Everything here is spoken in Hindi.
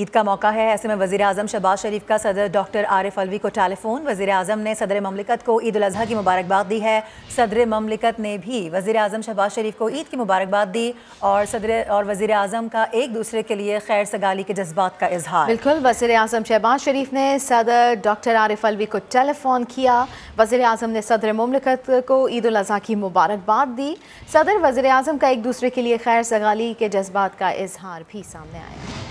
ईद का मौका है ऐसे में वजी अजम शहबाज शरीफ का सदर डॉक्टर आरिफ अलवी को टेलीफोन वजी अजम ने सदर ममलिकत को ईद अजी की मुबारकबाद दी है सदर ममलिकत ने भी वजी अजम शहबाज शरीफ को ईद की मुबारकबाद दी और सदर और वजी अजम का एक दूसरे के लिए खैर सगाली के जज्बात का इजहार बिल्कुल वजी अजम शहबाज शरीफ ने सदर डॉक्टर आरिफ अलवी को टेलीफोन किया वजी अजम ने सदर ममलिकत को ईद अजी की मुबारकबाद दी सदर वजी अजम का एक दूसरे के लिए खैर सगाली के जज्बात का इजहार भी सामने आया